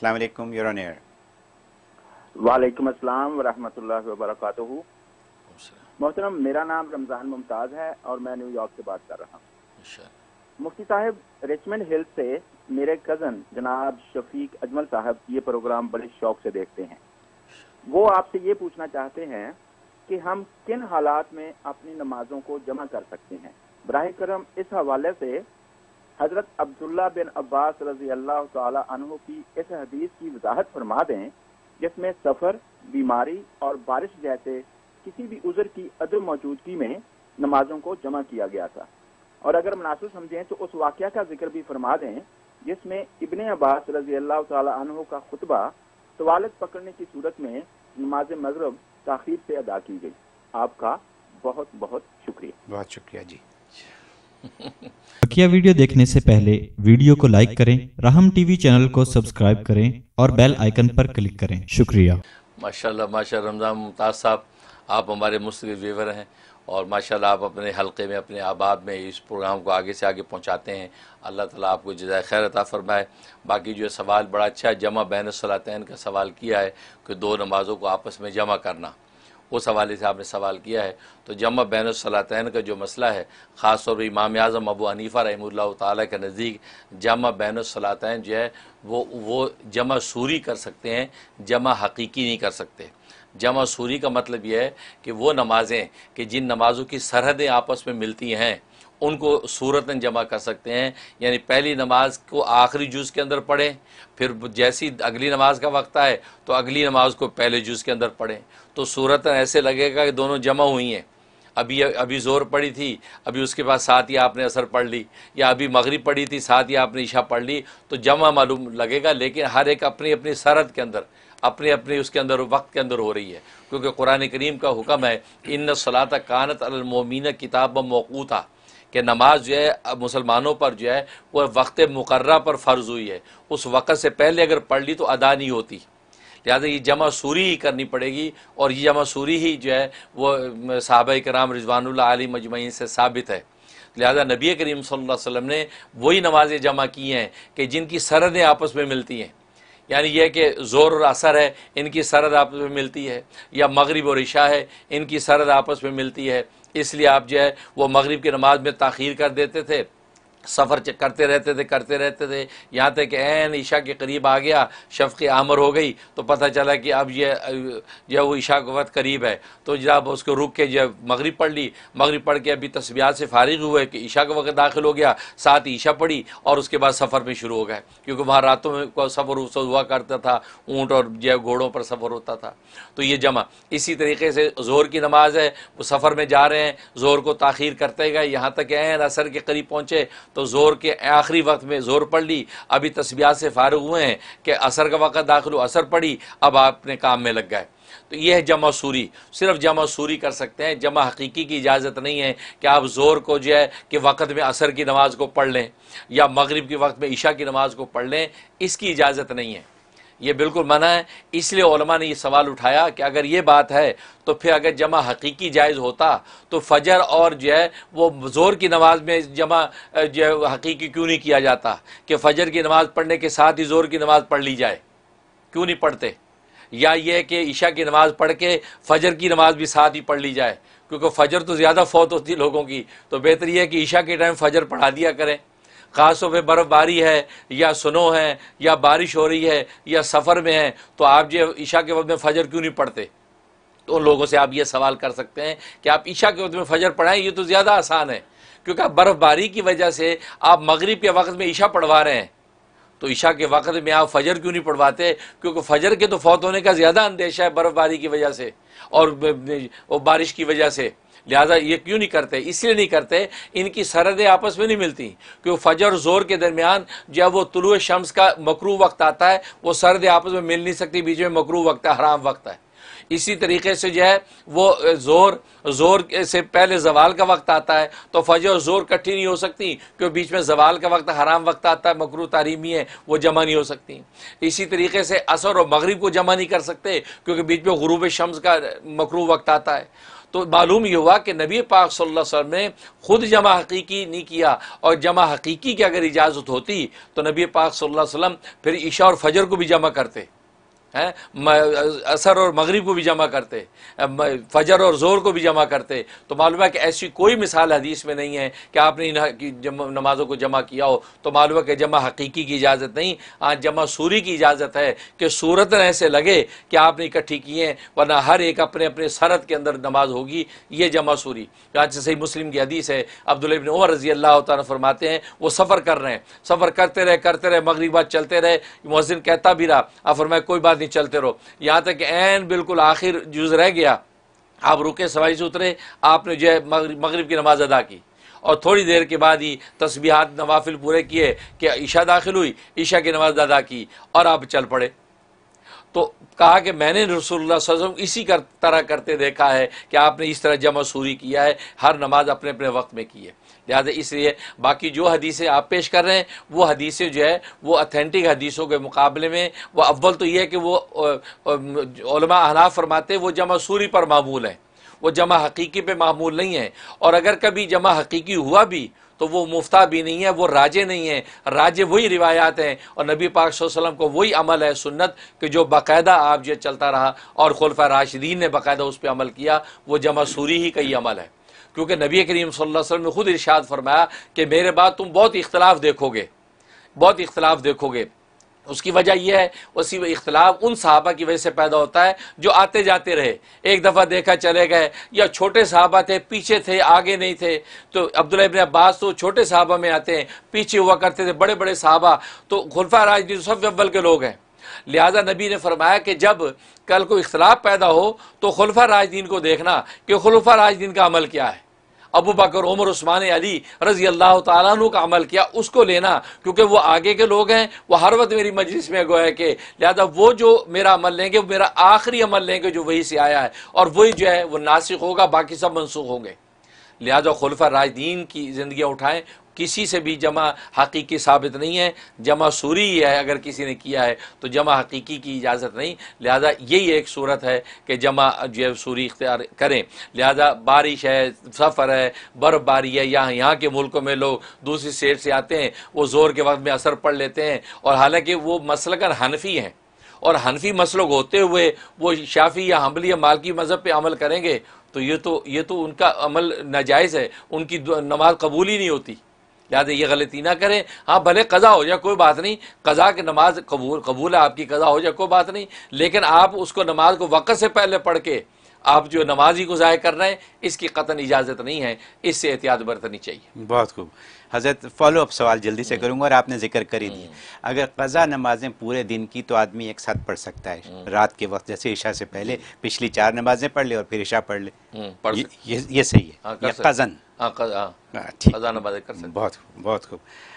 you're on air. वालेकुम अस्सलाम वरहमतुल्लाह मोहतरम मेरा नाम रमज़ान मुमताज़ है और मैं न्यूयॉर्क से बात कर रहा हूँ मुफ्ती साहब रिचमंड हिल से मेरे कज़न जनाब शफीक अजमल साहब ये प्रोग्राम बड़े शौक से देखते हैं अच्छा। वो आपसे ये पूछना चाहते हैं कि हम किन हालात में अपनी नमाजों को जमा कर सकते हैं बरह करम इस हवाले से हजरत अब्दुल्ला बिन अब्बास रजी अल्लाह तहु की इस हदीस की वजाहत फरमा दें जिसमें सफर बीमारी और बारिश जैसे किसी भी उजर की अदर मौजूदगी में नमाजों को जमा किया गया था और अगर मुनासिब समझें तो उस वाक्य का जिक्र भी फरमा दें जिसमें इबन अब्बास रजी अल्लाह तहु का खुतबा तवालत पकड़ने की सूरत में नमाज मगरब ताखिर से अदा की गई आपका बहुत बहुत शुक्रिया बहुत शुक्रिया जी बकिया वीडियो देखने से पहले वीडियो को लाइक करें राहम टीवी चैनल को सब्सक्राइब करें और बेल आइकन पर क्लिक करें शुक्रिया माशाल्लाह माशा रमज़ान मुमताज़ साहब आप हमारे मुस्लिम व्यूवर हैं और माशाल्लाह आप अपने हलके में अपने आबाद में इस प्रोग्राम को आगे से आगे पहुंचाते हैं अल्लाह ताला आपको जजाय खैर अता फरमाए बाकी जो सवाल बड़ा अच्छा है जमा बैन सलातैन का सवाल किया है कि दो नमाज़ों को आपस में जमा करना उस हवाले से आपने सवाल किया है तो जमा बैन सलातैन का जो मसला है ख़ास तौर पर इमाम आज़म अबू हनीफ़ा रही ताली के नज़दीक जमा बैन सलातैन जो है वो वो जमा सूरी कर सकते हैं जमा हकीकी नहीं कर सकते जमा सूरी का मतलब यह है कि वो नमाज़ें कि जिन नमाज़ों की सरहदें आपस में मिलती हैं उनको सूरतन जमा कर सकते हैं यानी पहली नमाज को आखिरी जूस के अंदर पढ़ें फिर जैसी अगली नमाज का वक्त आए तो अगली नमाज को पहले जूस के अंदर पढ़ें तो सूरतन ऐसे लगेगा कि दोनों जमा हुई हैं अभी अभी ज़ोर पड़ी थी अभी उसके बाद साथ ही आपने असर पढ़ ली या अभी मगरिब पड़ी थी साथ ही आपने ईशा पढ़ ली तो जमा मालूम लगेगा लेकिन हर एक अपनी अपनी सरहद के अंदर अपने अपने उसके अंदर वक्त के अंदर हो रही है क्योंकि कुरान करीम का हुक्म है इन सलात कानत अलमोमिन किताब मौकूता कि नमाज जो है मुसलमानों पर जो है वह वक्त मुकर्रा पर फ़र्ज़ हुई है उस वक़्त से पहले अगर पढ़ ली तो अदा नहीं होती लिहाजा ये जमा सूरी ही करनी पड़ेगी और ये जमा सूरी ही जो है वो साहब कराम रिजवानुल्ला आली मजमैन से साबित है लिहाजा नबी करीम सल वसम ने वही नमाज़ें जमा की हैं कि जिनकी सरहदें आपस में मिलती हैं यानी यह कि ज़ोर और असर है इनकी सरद आपस में मिलती है या मगरब और इशा है इनकी सरद आपस में मिलती है इसलिए आप जो है वो मगरब की नमाज में तखीर कर देते थे सफ़र करते रहते थे करते रहते थे यहाँ तक एन ईशा के करीब आ गया शफ़ आमर हो गई तो पता चला कि अब ये जो वो ईशा के वक्त करीब है तो जब उसको रुक के जब मगरब पढ़ ली मगरब पढ़ के अभी तस्बियात से फारिग हुए कि ईशा के वक्त दाखिल हो गया साथ ईशा पढ़ी और उसके बाद सफ़र में शुरू हो गए क्योंकि वहाँ रातों में सफ़र उस हुआ करता था ऊँट और जो घोड़ों पर सफ़र होता था तो ये जमा इसी तरीके से ज़ोर की नमाज है वो सफ़र में जा रहे हैं ज़ोर को तखीर करते गए यहाँ तक एन असर के करीब पहुँचे तो ज़ोर के आखिरी वक्त में ज़ोर पढ़ ली अभी तस्बियात से फारग हुए हैं कि असर का वक्त दाखिल असर पड़ी अब आपने काम में लग गए तो यह है जमा सूरी सिर्फ जमा सूरी कर सकते हैं जमा हकीकी की इजाज़त नहीं है कि आप ज़ोर को जो है कि वक़्त में असर की नमाज़ को पढ़ लें या मगरब के वक्त में ईशा की नमाज़ को पढ़ लें इसकी इजाज़त नहीं है ये बिल्कुल मना है इसलिए ने ये सवाल उठाया कि अगर ये बात है तो फिर अगर जमा हकीकी जायज़ होता तो फजर और जो है वो ज़ोर की नमाज में जमा जो है हकीकी क्यों नहीं किया जाता कि फजर की नमाज़ पढ़ने के साथ ही ज़ोर की नमाज़ पढ़ ली जाए क्यों नहीं पढ़ते या ये कि ईशा की नमाज़ पढ़ के फजर की नमाज़ भी साथ ही पढ़ ली जाए क्योंकि फजर तो ज़्यादा फौत होती लोगों की तो बेहतर यह है कि ईशा के टाइम फजर पढ़ा दिया करें ख़ासों पर बर्फ़बारी है या सुनो है या बारिश हो रही है या सफ़र में है तो आप जो ईशा के वक्त में फ़जर क्यों नहीं पढ़ते तो उन लोगों से आप ये सवाल कर सकते हैं कि आप ईशा के वक्त में फ़जर पढ़ाएँ ये तो ज़्यादा आसान है क्योंकि आप बर्फ़बारी की वजह से आप मगरब के वक्त में ईशा पढ़वा रहे हैं तो ईशा के वक्त में आप फजर क्यों नहीं पढ़वाते क्योंकि फजर के तो फौत होने का ज़्यादा अंदेशा है बर्फ़बारी की वजह से और वो बारिश की वजह से लिहाजा ये क्यों नहीं करते इसलिए नहीं करते इनकी सरहदें आपस में नहीं मिलती क्यों फजर ज़ोर के दरमियान जब वो तुलु शम्स का मकरू वक्त आता है वो सरहदें आपस में मिल नहीं सकती बीच में मकरू वक्त है हराम वक्त है इसी तरीके से जो है वो जोर जोर से पहले जवाल का वक्त आता है तो फजर और जोर इकट्ठी नहीं हो सकती क्योंकि बीच में जवाल का वक्त हराम वक्त आता है मकरू तारीमी है वो जमा नहीं हो सकती इसी तरीके से असर और मगरब को जमा नहीं कर सकते क्योंकि बीच में गुरूब शम्स का मकरू वक्त आता है तो मालूम ये हुआ कि नबी पाक सल्लल्लाहु अलैहि वसल्लम ने ख़ुद जमा हकीकी नहीं किया और जमा हकीकी की अगर इजाज़त होती तो नबी पाक सल्लल्लाहु अलैहि वसल्लम फिर ईशा और फजर को भी जमा करते हैं असर और मगरिब को भी जमा करते फजर और जोर को भी जमा करते तो मालूम है कि ऐसी कोई मिसाल हदीस में नहीं है कि आपने इन नमाज़ों को जमा किया हो तो मालूम है कि जमा हकीकी की इजाज़त नहीं आज जमा सूरी की इजाज़त है कि सूरत ऐसे लगे कि आपने इकट्ठी किए हैं वरना हर एक अपने अपने सरत के अंदर नमाज होगी ये जमा सूरी आज सही मुस्लिम की हदीस है अब्दुलबिन उमर रजी अल्लाह तरमाते फरमाते हैं वो सफ़र कर रहे हैं सफ़र करते रहे करते रहे मगरबा चलते रहे मोहसिन कहता भी रहा अब फरमाए कोई बात साथ ही चलते रहो यहाँ तक एन बिल्कुल आखिर जुज रह गया आप रुके सवारी से उतरे आपने जो है मगरब की नमाज अदा की और थोड़ी देर के बाद ही तस्बीहात नवाफिल पूरे किए कि ईशा दाखिल हुई ईशा की नमाज अदा की और आप चल पड़े तो कहा कि मैंने रसोल्ला सजम इसी कर तरह करते देखा है कि आपने इस तरह जमा सूरी किया है हर नमाज अपने अपने वक्त में की है लिहाजा इसलिए बाकी जो हदीसें आप पेश कर रहे हैं वो हदीसें जो है वो अथेंटिक हदीसों के मुकाबले में वह अव्वल तो ये है कि वो हनाफ फरमाते वो जमा सूरी पर मामूल हैं वो जमा हकीकी पे मामूल नहीं है और अगर कभी जमा हकीकी हुआ भी तो वो मुफ्ता भी नहीं है वो राजे नहीं है राजे वही रिवायात हैं और नबी पाक वसल्लम को वही अमल है सुन्नत कि जो बाकायदा आप जो चलता रहा और खुलफा राशिदीन ने बाकायदा उस पर अमल किया वो जमा सूरी ही का ही अमल है क्योंकि नबी करीम वसल्लम ने खुद इर्शाद फरमाया कि मेरे बाद तुम बहुत इख्तलाफ देखोगे बहुत इख्तलाफ देखोगे उसकी वजह यह है उसी इख्तलाफ उन साहबा की वजह से पैदा होता है जो आते जाते रहे एक दफ़ा देखा चले गए या छोटे साहबा थे पीछे थे आगे नहीं थे तो अब्दुल इबन अब्बास तो छोटे साहबा में आते हैं पीछे हुआ करते थे बड़े बड़े साहबा तो खुलफा राजनीति तो सब अव्वल के लोग हैं लिहाजा नबी ने फरमाया कि जब कल को इख्तलाफ पैदा हो तो खुलफा राजदीन को देखना कि खुलफा राजदीन का अमल क्या है अबू बकर उमर उस्मान अली रजी अल्लाह तु का अमल किया उसको लेना क्योंकि वो आगे के लोग हैं वो हर वक्त मेरी मजलिस में गोए के लिहाजा वो जो मेरा अमल लेंगे मेरा आखिरी अमल लेंगे जो वही से आया है और वही जो है वो नासिक होगा बाकी सब मनसूख होंगे लिहाजा खुलफा राजदीन की जिंदगी उठाएं किसी से भी जमा हकीकी साबित नहीं है जमा सूरी ही है अगर किसी ने किया है तो जमा हकीकी की इजाज़त नहीं लिहाजा यही एक सूरत है कि जमा जो है सूरी इख्तियार करें लिहाजा बारिश है सफ़र है बर्फबारी है यहाँ यहाँ के मुल्कों में लोग दूसरी स्टेट से आते हैं वो ज़ोर के वक्त में असर पड़ लेते हैं और हालाँकि वो मसलकर हनफी हैं और हनफी मसलों होते हुए वो शाफी या हमली या मालकी मज़हब पर अमल करेंगे तो ये तो ये तो उनका अमल नाजायज़ है उनकी नमाज कबूल ही नहीं होती लिहाजा ये गलती ना करें हाँ भले कज़ा हो जाए कोई बात नहीं कज़ा की नमाज कबूल कबूल है आपकी कज़ा हो जाए कोई बात नहीं लेकिन आप उसको नमाज को वक़्त से पहले पढ़ के आप जो ही को ज़ाय कर रहे हैं इसकी कतन इजाज़त नहीं है इससे एहतियात बरतनी चाहिए बहुत खूब हज़रत फॉलो अप सवाल जल्दी से हम्म। करूँगा और आपने जिक्र कर ही दिया अगर कज़ा नमाजें पूरे दिन की तो आदमी एक साथ पढ़ सकता है हम्म। रात के वक्त जैसे ईशा से पहले हम्म। पिछली चार नमाजें पढ़ ले और फिर ईशा पढ़ ले पढ़ ये, ये, ये सही है हाँ, कज़न हाँ, हाँ। ठीक बहुत बहुत खूब